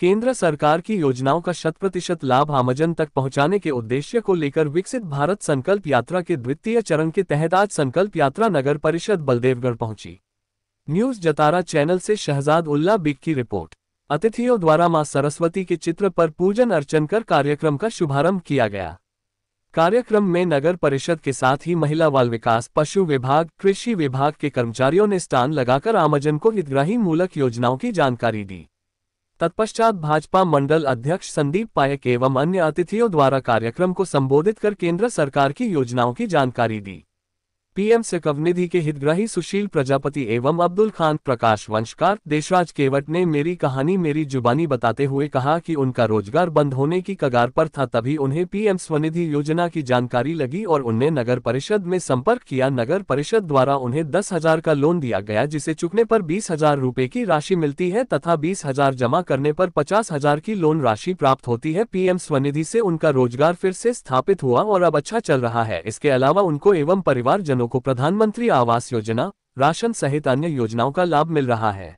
केंद्र सरकार की योजनाओं का शत प्रतिशत लाभ आमजन तक पहुंचाने के उद्देश्य को लेकर विकसित भारत संकल्प यात्रा के द्वितीय चरण के तहत आज संकल्प यात्रा नगर परिषद बलदेवगढ़ पहुंची न्यूज जतारा चैनल से शहजाद उल्ला बिग की रिपोर्ट अतिथियों द्वारा मां सरस्वती के चित्र पर पूजन अर्चन कर कार्यक्रम का शुभारंभ किया गया कार्यक्रम में नगर परिषद के साथ ही महिला बाल विकास पशु विभाग कृषि विभाग के कर्मचारियों ने स्टान लगाकर आमजन को हितग्राही मूलक योजनाओं की जानकारी दी तत्पश्चात भाजपा मंडल अध्यक्ष संदीप पायक एवं अन्य अतिथियों द्वारा कार्यक्रम को संबोधित कर केंद्र सरकार की योजनाओं की जानकारी दी पीएम सिकव निधि के हितग्राही सुशील प्रजापति एवं अब्दुल खान प्रकाश वंशकार देशराज केवट ने मेरी कहानी मेरी जुबानी बताते हुए कहा कि उनका रोजगार बंद होने की कगार पर था तभी उन्हें पीएम स्वनिधि योजना की जानकारी लगी और उन्हें नगर परिषद में संपर्क किया नगर परिषद द्वारा उन्हें दस हजार का लोन दिया गया जिसे चुकने पर बीस हजार रूपए की राशि मिलती है तथा बीस हजार जमा करने पर पचास हजार की लोन राशि प्राप्त होती है पीएम स्वनिधि से उनका रोजगार फिर से स्थापित हुआ और अब अच्छा चल रहा है इसके अलावा उनको एवं परिवारजनों वालों को प्रधानमंत्री आवास योजना राशन सहित अन्य योजनाओं का लाभ मिल रहा है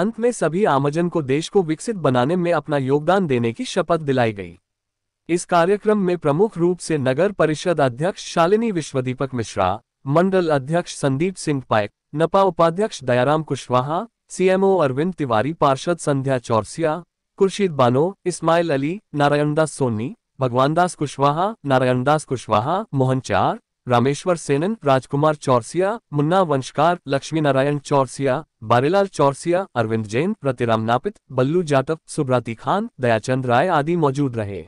अंत में सभी आमजन को देश को विकसित बनाने में अपना योगदान देने की शपथ दिलाई गई इस कार्यक्रम में प्रमुख रूप से नगर परिषद अध्यक्ष शालिनी विश्वदीपक मिश्रा मंडल अध्यक्ष संदीप सिंह पायक नपा उपाध्यक्ष दयाराम कुशवाहा सीएमओ अरविंद तिवारी पार्षद संध्या चौरसिया खुर्शीद बानो इस्माइल अली नारायणदास सोनी भगवानदास कुशवाहा नारायणदास कुशवाहा मोहन चार रामेश्वर सेनन राजकुमार चौरसिया मुन्ना वंशकार लक्ष्मी नारायण चौरसिया बारीलाल चौरसिया अरविंद जैन प्रतिराम नापित बल्लू जाटव सुब्राती खान दयाचंद राय आदि मौजूद रहे